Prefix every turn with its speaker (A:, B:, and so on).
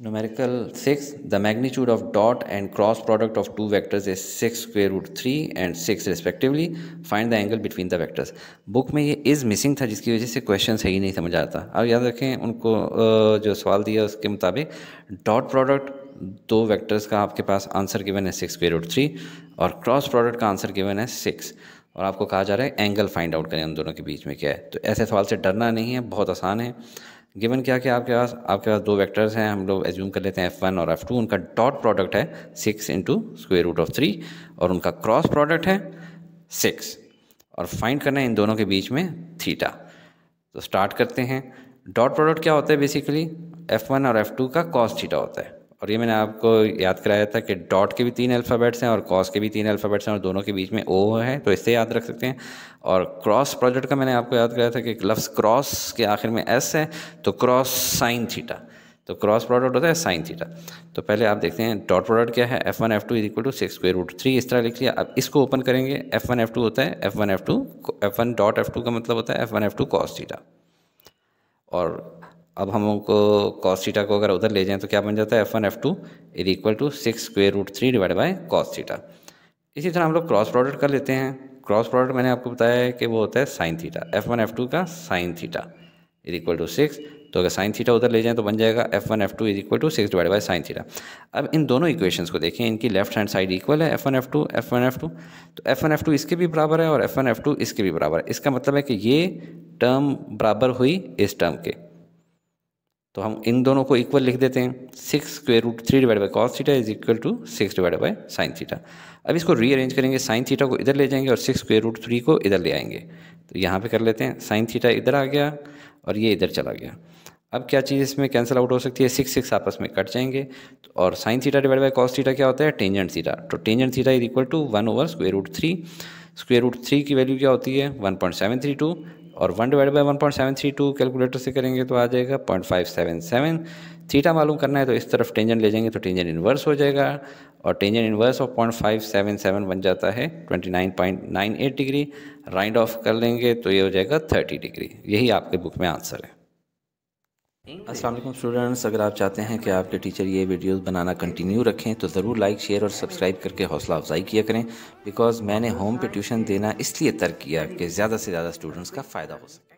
A: Numerical 6. The magnitude of dot and cross product of two vectors is 6 square root 3 and 6 respectively. Find the angle between the vectors. Book में ये is missing था जिसकी वजह से question सही नहीं समझ आता अब याद रखें उनको जो सवाल दिया उसके मुताबिक डॉट प्रोडक्ट दो वेक्टर्स का आपके पास आंसर गिवन है सिक्स स्क्वेयर रूट थ्री और क्रॉस प्रोडक्ट का आंसर गिवन है सिक्स और आपको कहा जा रहा है एंगल फाइंड आउट करें उन दोनों के बीच में क्या है तो ऐसे सवाल से डरना नहीं है बहुत आसान है गिवन क्या कि आपके पास आपके पास दो वेक्टर्स हैं हम लोग एज्यूम कर लेते हैं एफ़ वन और एफ़ टू उनका डॉट प्रोडक्ट है six into square root of three और उनका क्रॉस प्रोडक्ट है सिक्स और फाइंड करना है इन दोनों के बीच में थीटा तो स्टार्ट करते हैं डॉट प्रोडक्ट क्या होता है बेसिकली एफ़ वन और एफ़ टू का कॉस थीटा होता है और ये मैंने आपको याद कराया था कि डॉट के भी तीन अल्फ़ाबेट्स हैं और कॉस के भी तीन अल्फ़ाबेट्स हैं और दोनों के बीच में ओ है तो इससे याद रख सकते हैं और क्रॉस प्रोजेक्ट का मैंने आपको याद कराया था कि लफ्ज़ क्रॉस के आखिर में एस है तो क्रॉस साइन थीटा तो क्रॉस प्रोडक्ट होता है साइन थीटा तो पहले आप देखते हैं डॉट प्रोडक्ट क्या है F one F two is equal to six square root three इस तरह लिख लिया अब इसको ओपन करेंगे एफ वन एफ टू होता है F one F two F one dot F two का मतलब होता है F one F two cos theta और अब हम लोग को कॉस थीटा को अगर उधर ले जाएं तो क्या बन जाता है F one F two is equal to six square root three divide by cos theta इसी तरह हम लोग क्रॉस प्रोडक्ट कर लेते हैं क्रॉस प्रोडक्ट मैंने आपको बताया है कि वो होता है sine theta F one F two का sine theta is equal to six तो अगर साइन थीटा उधर ले जाएं तो बन जाएगा F one F two is equal to six divide by sine theta अब इन दोनों इक्वेशंस को देखें इनकी लेफ्ट हैंड साइड इक्वल है F one F two F one F two तो एफ वन एफ टू इसके भी बराबर है और एफ वन एफ टू इसके भी बराबर है इसका मतलब है कि ये टर्म बराबर हुई इस टर्म के तो हम इन दोनों को इक्वल लिख देते हैं six square root three divide by cos theta is equal to six divide by sine theta अब इसको रीअरेंज करेंगे साइन थीटा को इधर ले जाएंगे और सिक्स स्क्वेयर रूट थ्री को इधर ले आएंगे तो यहाँ पे कर लेते हैं साइन थीटा इधर आ गया और ये इधर चला गया अब क्या चीज़ इसमें कैंसिल आउट हो सकती है सिक्स सिक्स आपस में कट जाएंगे और sine theta divide by cos theta क्या होता है टेंजेंट थीटा तो tangent theta is equal to one over square root three square root three की वैल्यू क्या होती है one point seven three two और one divide by one point seven three two calculator से करेंगे तो आ जाएगा point five seven seven theta मालूम करना है तो इस तरफ टेंजन ले जाएंगे तो टेंजन इन्वर्स हो जाएगा और tangent inverse of point five seven seven बन जाता है twenty nine point nine eight degree round off कर लेंगे तो ये हो जाएगा थर्टी डिग्री यही आपके बुक में आंसर है असलम स्टूडेंट्स अगर आप चाहते हैं कि आपके टीचर ये वीडियोस बनाना कंटिन्यू रखें तो ज़रूर लाइक शेयर और सब्सक्राइब करके हौसला अफजाई किया करें बिकॉज़ मैंने होम पे ट्यूशन देना इसलिए तर्क किया कि ज़्यादा से ज़्यादा स्टूडेंट्स का फ़ायदा हो सके